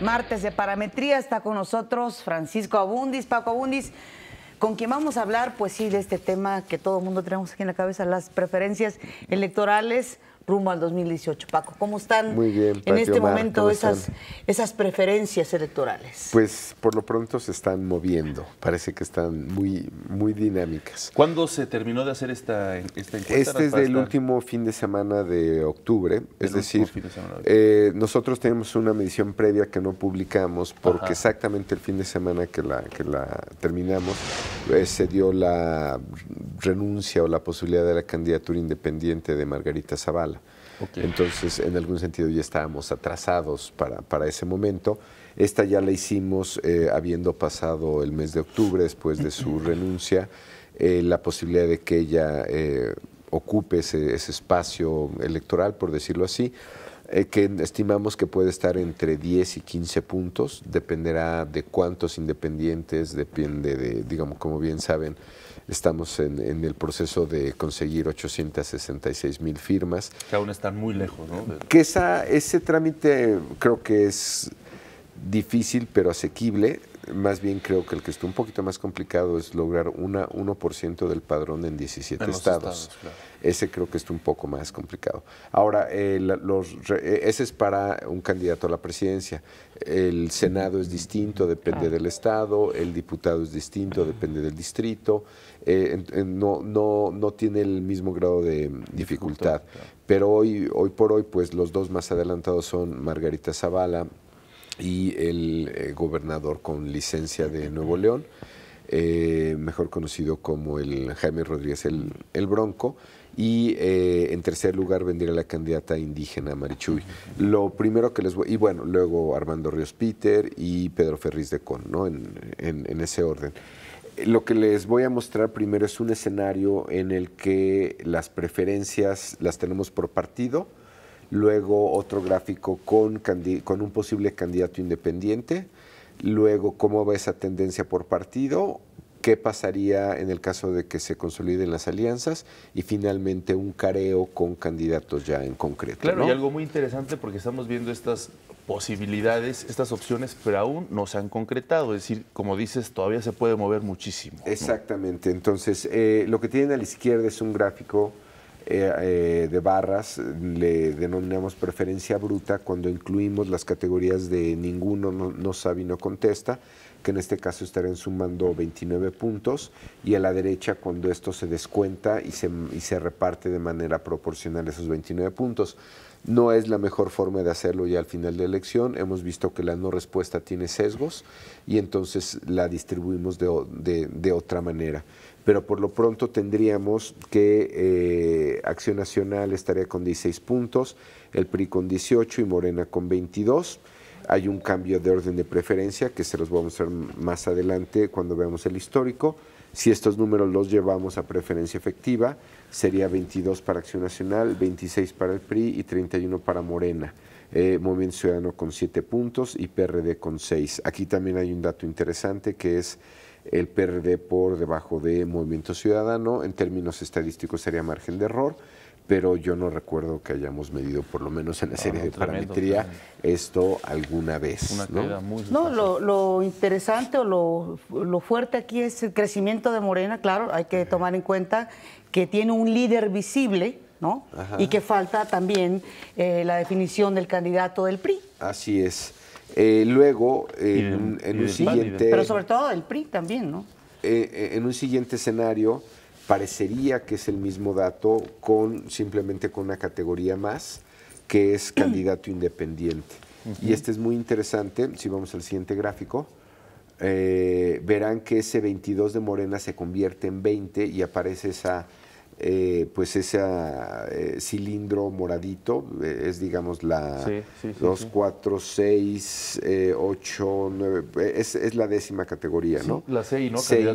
Martes de Parametría está con nosotros Francisco Abundis, Paco Abundis, con quien vamos a hablar, pues sí, de este tema que todo el mundo tenemos aquí en la cabeza, las preferencias electorales rumbo al 2018. Paco, ¿cómo están en este momento esas, esas preferencias electorales? Pues por lo pronto se están moviendo, parece que están muy, muy dinámicas. ¿Cuándo se terminó de hacer esta, esta encuesta? Este es del último fin de semana de octubre, es decir, eh, nosotros tenemos una medición previa que no publicamos porque exactamente el fin de semana que la, que la terminamos eh, se dio la renuncia o la posibilidad de la candidatura independiente de Margarita Zavala. Entonces, en algún sentido ya estábamos atrasados para, para ese momento. Esta ya la hicimos eh, habiendo pasado el mes de octubre después de su renuncia, eh, la posibilidad de que ella ocupe ese espacio electoral, por decirlo así. Eh, que estimamos que puede estar entre 10 y 15 puntos, dependerá de cuántos independientes, depende de, digamos, como bien saben, estamos en, el proceso de conseguir 866 mil firmas. Que aún están muy lejos, ¿no? Que esa, ese trámite creo que es difícil pero asequible. Más bien creo que el que está un poquito más complicado es lograr una 1% del padrón en 17 estados. Ese creo que está un poco más complicado. Ahora, eh, eh, ese es para un candidato a la presidencia. El Senado es distinto, depende ah. del estado, el diputado es distinto, depende del distrito. Eh, no, no, no tiene el mismo grado de dificultad. Pero hoy, hoy por hoy, pues los dos más adelantados son Margarita Zavala, y el eh, gobernador con licencia de Nuevo León, eh, mejor conocido como el Jaime Rodríguez el, Bronco, y eh, en tercer lugar vendría la candidata indígena Marichuy. Lo primero que les voy, y bueno, luego Armando Ríos Peter y Pedro Ferriz de Con, ¿no? en, ese orden. Lo que les voy a mostrar primero es un escenario en el que las preferencias las tenemos por partido, luego otro gráfico con, con un posible candidato independiente, luego cómo va esa tendencia por partido, qué pasaría en el caso de que se consoliden las alianzas y finalmente un careo con candidatos ya en concreto. Claro, y algo muy interesante porque estamos viendo estas posibilidades, estas opciones, pero aún no se han concretado. Es decir, como dices, todavía se puede mover muchísimo. Exactamente. Entonces, eh, lo que tienen a la izquierda es un gráfico eh, eh, de barras le denominamos preferencia bruta cuando incluimos las categorías de ninguno no, sabe y no contesta, que en este caso estarían sumando 29 puntos, y a la derecha cuando esto se descuenta y se, y se reparte de manera proporcional esos 29 puntos. No es la mejor forma de hacerlo ya al final de la elección. Hemos visto que la no respuesta tiene sesgos y entonces la distribuimos de, otra manera. Pero por lo pronto tendríamos que eh, Acción Nacional estaría con 16 puntos, el PRI con 18 y Morena con 22. Hay un cambio de orden de preferencia que se los voy a mostrar más adelante cuando veamos el histórico. Si estos números los llevamos a preferencia efectiva, sería 22 para Acción Nacional, 26 para el PRI y 31 para Morena. Eh, Movimiento Ciudadano con 7 puntos y PRD con 6. Aquí también hay un dato interesante que es el PRD por debajo de Movimiento Ciudadano. En términos estadísticos sería margen de error pero yo no recuerdo que hayamos medido, por lo menos en la ah, serie de parametría, esto alguna vez. ¿no? no, lo, interesante o lo, fuerte aquí es el crecimiento de Morena, claro, hay que tomar en cuenta que tiene un líder visible, ¿no? Y que falta también eh, la definición del candidato del PRI. Así es. Eh, luego, en, en un siguiente... Pero sobre todo del PRI también, ¿no? Eh, en un siguiente escenario parecería que es el mismo dato con simplemente con una categoría más, que es mm. candidato independiente. Y este es muy interesante, si vamos al siguiente gráfico, eh, verán que ese 22 de Morena se convierte en 20 y aparece esa, eh, pues ese eh, cilindro moradito, es digamos la 2, 4, 6, 8, 9, es la décima categoría, ¿no? La 6, ¿no? 6,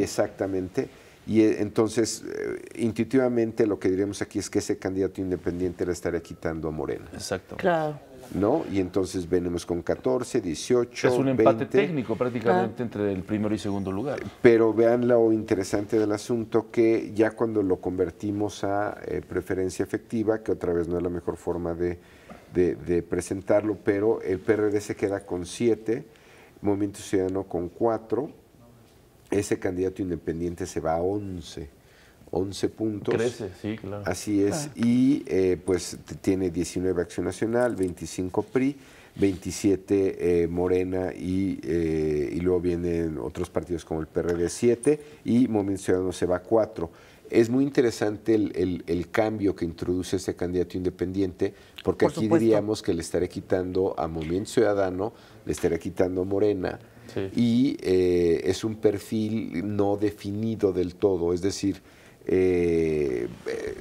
exactamente y eh, entonces, eh, intuitivamente, lo que diríamos aquí es que ese candidato independiente le estaría quitando a Morena. Exacto. Claro. ¿No? Y entonces venimos con 14, 18. Es un empate técnico prácticamente ah. entre el primero y segundo lugar. Pero vean lo interesante del asunto que ya cuando lo convertimos a eh, preferencia efectiva, que otra vez no es la mejor forma de, de presentarlo, pero el PRD se queda con 7, Movimiento Ciudadano con 4, ese candidato independiente se va a 11. 11 puntos. Crece, sí, claro. Así es. Ah. Y eh, pues tiene 19 Acción Nacional, 25 PRI, 27 Morena y, eh, y, luego vienen otros partidos como el PRD 7 y Movimiento Ciudadano se va a 4. Es muy interesante el, cambio que introduce ese candidato independiente, porque aquí diríamos que le estaré quitando a Movimiento Ciudadano, le estaré quitando a Morena, y eh, es un perfil no definido del todo, es decir, eh,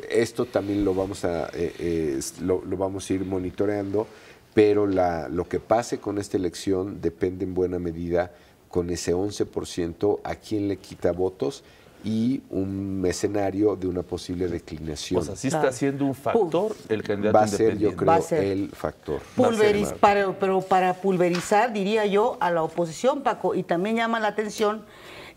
esto también lo vamos a eh, lo, vamos a ir monitoreando, pero lo que pase con esta elección depende en buena medida con ese 11% a quién le quita votos y un escenario de una posible declinación. O sea, está siendo un factor el candidato Va a ser, yo creo, el factor. para, pero para pulverizar, diría yo, a la oposición, Paco, y también llama la atención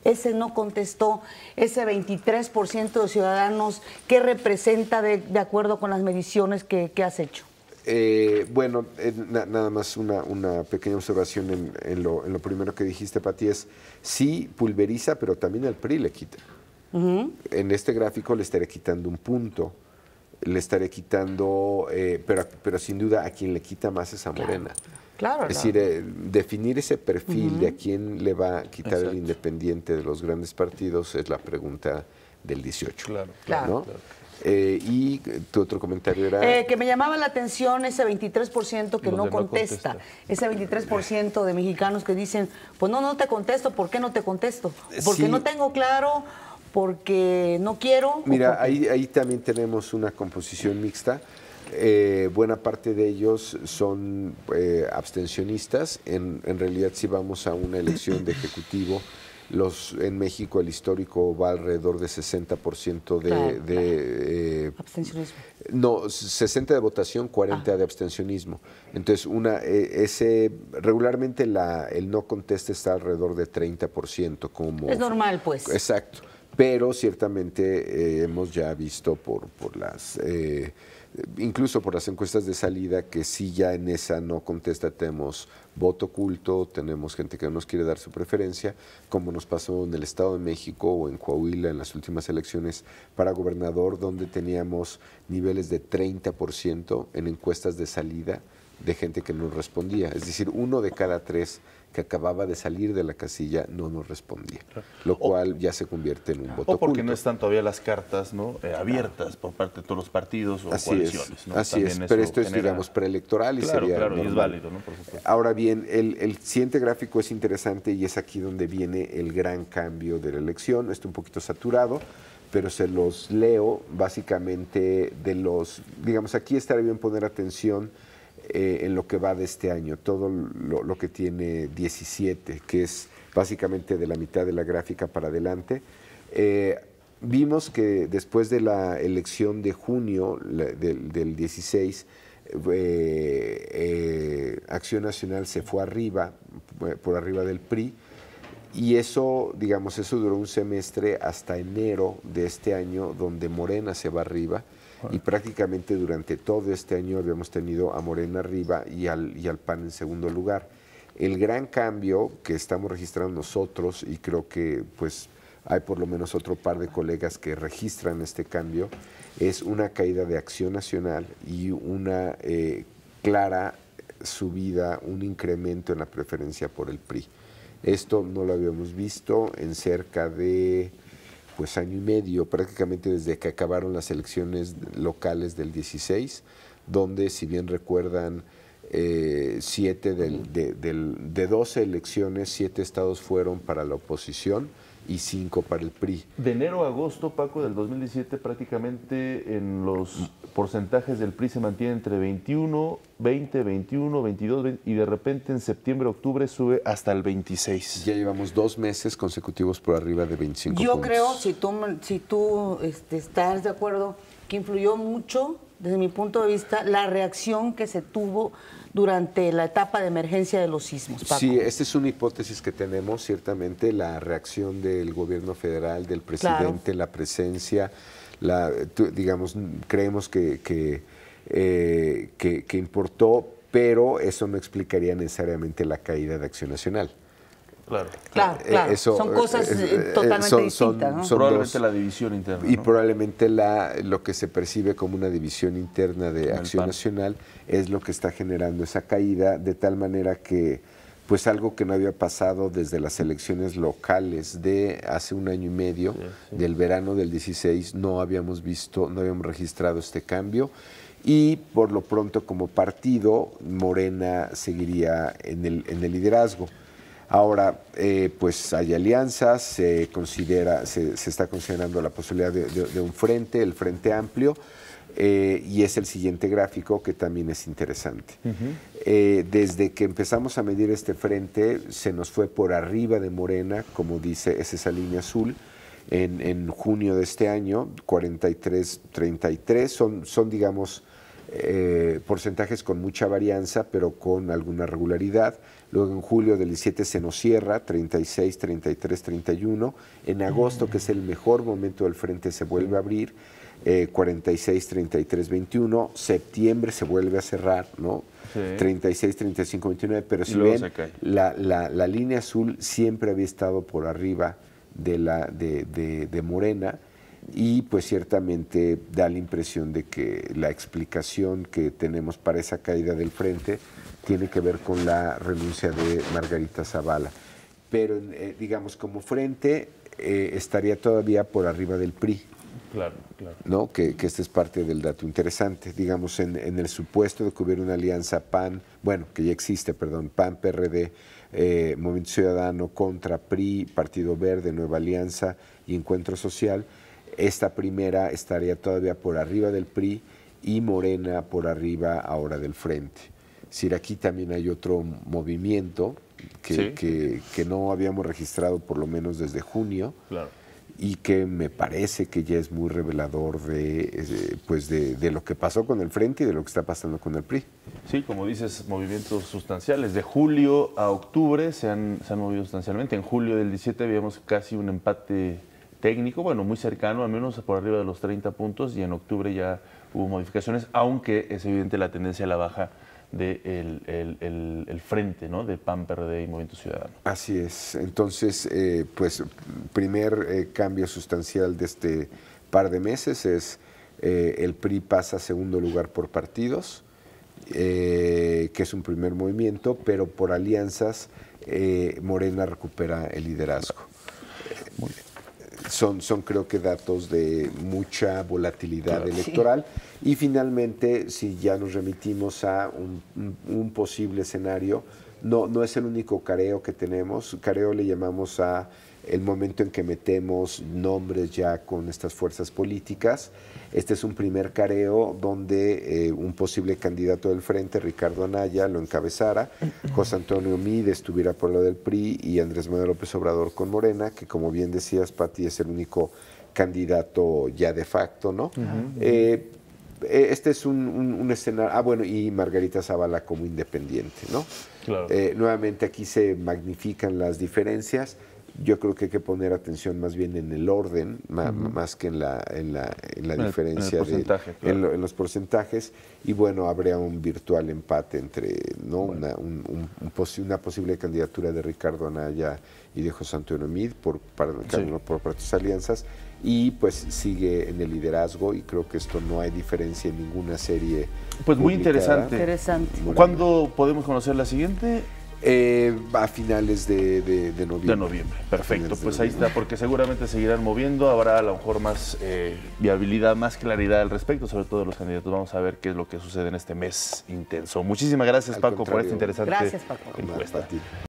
ese no contestó, ese 23% de ciudadanos, ¿qué representa de, acuerdo con las mediciones que has hecho? Eh, bueno, eh, nada más una, pequeña observación en, lo, primero que dijiste, Pati, es sí pulveriza, pero también al PRI le quita. En este gráfico le estaré quitando un punto, le estaré quitando, eh, pero, sin duda a quien le quita más es a Morena. Claro. es decir, definir ese perfil de a quién le va a quitar el independiente de los grandes partidos es la pregunta del 18. Claro, claro. Eh, y tu otro comentario era... Eh, que me llamaba la atención ese 23% que no, contesta. Ese 23% de mexicanos que dicen, pues no, no te contesto, ¿por qué no te contesto? Porque no tengo claro, porque no quiero. Mira, ahí, ahí también tenemos una composición mixta. Eh, buena parte de ellos son abstencionistas. En, en realidad, si vamos a una elección de ejecutivo los, en México el histórico va alrededor de 60% de... de eh, abstencionismo. No, 60 de votación, 40 ah. de abstencionismo. Entonces, una, e, ese regularmente la, el no conteste está alrededor de 30%. Como, es normal, pues. Exacto. Pero ciertamente eh, hemos ya visto por, por las... Eh, eh, incluso por las encuestas de salida, que si ya en esa no contesta, tenemos voto oculto, tenemos gente que no nos quiere dar su preferencia, como nos pasó en el Estado de México o en Coahuila en las últimas elecciones para gobernador, donde teníamos niveles de 30% en encuestas de salida de gente que no respondía. Es decir, uno de cada tres que acababa de salir de la casilla no nos respondía, lo cual ya se convierte en un voto. O porque no están todavía las cartas ¿no? Eh, abiertas por parte de todos los partidos o así coaliciones. Así es, pero esto es, digamos, preelectoral y sería. Claro, y es válido, ¿no? Por Ahora bien, el, el siguiente gráfico es interesante y es aquí donde viene el gran cambio de la elección. Está un poquito saturado pero se los leo básicamente de los, digamos, aquí estaría bien poner atención eh, en lo que va de este año, todo lo, que tiene 17, que es básicamente de la mitad de la gráfica para adelante. Eh, vimos que después de la elección de junio del, 16, eh, Acción Nacional se fue arriba, por arriba del PRI, y eso, digamos, eso duró un semestre hasta enero de este año, donde Morena se va arriba y prácticamente durante todo este año habíamos tenido a Morena arriba y al, y al PAN en segundo lugar. El gran cambio que estamos registrando nosotros, y creo que pues hay por lo menos otro par de colegas que registran este cambio, es una caída de acción nacional y una eh, clara subida, un incremento en la preferencia por el PRI. Esto no lo habíamos visto en cerca de pues año y medio, prácticamente desde que acabaron las elecciones locales del 16, donde si bien recuerdan, eh, siete de, del, de 12 elecciones, siete estados fueron para la oposición y 5 para el PRI. De enero a agosto, Paco, del 2017, prácticamente en los porcentajes del PRI se mantiene entre 21, 20, 21, 22 y de repente en septiembre, octubre sube hasta el 26. Ya llevamos dos meses consecutivos por arriba de 25. Yo creo, si tú, si tú este, estás de acuerdo, que influyó mucho, desde mi punto de vista, la reacción que se tuvo durante la etapa de emergencia de los sismos. Sí, esta es una hipótesis que tenemos, ciertamente, la reacción del gobierno federal, del presidente, la presencia, digamos, creemos eh, que importó, pero eso no explicaría necesariamente la caída de Acción Nacional. Claro, claro. Eh, son cosas eh, eh, totalmente distintas. probablemente la división interna. Y probablemente la, lo que se percibe como una división interna de Acción Nacional es lo que está generando esa caída, de tal manera que, pues algo que no había pasado desde las elecciones locales de hace un año y medio, del verano del 16, no habíamos visto, no habíamos registrado este cambio y por lo pronto como partido Morena seguiría en el, en el liderazgo. Ahora, eh, pues hay alianzas, se considera, se, está considerando la posibilidad de, un frente, el frente amplio, eh, y es el siguiente gráfico que también es interesante. Eh, desde que empezamos a medir este frente, se nos fue por arriba de Morena, como dice, es esa línea azul. En, junio de este año, 43-33, son, son, digamos, porcentajes con mucha varianza, pero con alguna regularidad luego en julio del 17 se nos cierra, 36, 33, 31, en agosto, que es el mejor momento del frente, se vuelve a abrir, 46, 33, 21, septiembre se vuelve a cerrar, ¿no? 36, 35, 29, pero si ven, la, línea azul siempre había estado por arriba de, la, de Morena, y pues ciertamente da la impresión de que la explicación que tenemos para esa caída del frente tiene que ver con la renuncia de Margarita Zavala. Pero eh, digamos, como frente eh, estaría todavía por arriba del PRI. Claro, claro. ¿no? Que, este es parte del dato interesante. Digamos, en, el supuesto de que hubiera una alianza PAN, bueno, que ya existe, perdón, PAN, PRD, eh, Movimiento Ciudadano contra PRI, Partido Verde, Nueva Alianza y Encuentro Social, esta primera estaría todavía por arriba del PRI y Morena por arriba ahora del Frente. Es decir, aquí también hay otro movimiento que, no habíamos registrado por lo menos desde junio. y que me parece que ya es muy revelador de, pues de, lo que pasó con el Frente y de lo que está pasando con el PRI. Sí, como dices, movimientos sustanciales. De julio a octubre se han, movido sustancialmente. En julio del 17 habíamos casi un empate técnico, bueno, muy cercano, al menos por arriba de los 30 puntos, y en octubre ya hubo modificaciones, aunque es evidente la tendencia a la baja del frente ¿no? de PAN, PRD y Movimiento Ciudadano. Así es. Entonces, eh, pues, primer eh, cambio sustancial de este par de meses es eh, el PRI pasa a segundo lugar por partidos, que es un primer movimiento, pero por alianzas Morena recupera el liderazgo. Muy bien son, son creo que datos de mucha volatilidad electoral. Y finalmente, si ya nos remitimos a un, un, posible escenario, no, no es el único careo que tenemos. Careo le llamamos a el momento en que metemos nombres ya con estas fuerzas políticas. Este es un primer careo donde eh, un posible candidato del frente, Ricardo Anaya, lo encabezara, José Antonio Mide estuviera por lo del PRI y Andrés Manuel López Obrador con Morena, que como bien decías, Pati, es el único candidato ya de facto, ¿no? Eh, eh, este es un, escenario. Ah, bueno, y Margarita Zavala como independiente, ¿no? nuevamente aquí se magnifican las diferencias yo creo que hay que poner atención más bien en el orden, más que en la, en la, diferencia en, de, en, los porcentajes. Y bueno, habría un virtual empate entre no una, un, una posible candidatura de Ricardo Anaya y de José Antonio Mid por, parte por, alianzas. Y pues sigue en el liderazgo y creo que esto no hay diferencia en ninguna serie. Pues muy interesante. interesante. ¿Cuándo podemos conocer la siguiente? Eh, a finales de, noviembre. De noviembre, perfecto. Pues ahí está, porque seguramente seguirán moviendo, habrá a lo mejor más eh, viabilidad, más claridad al respecto, sobre todo de los candidatos. Vamos a ver qué es lo que sucede en este mes intenso. Muchísimas gracias, Paco, por esta interesante gracias, encuesta.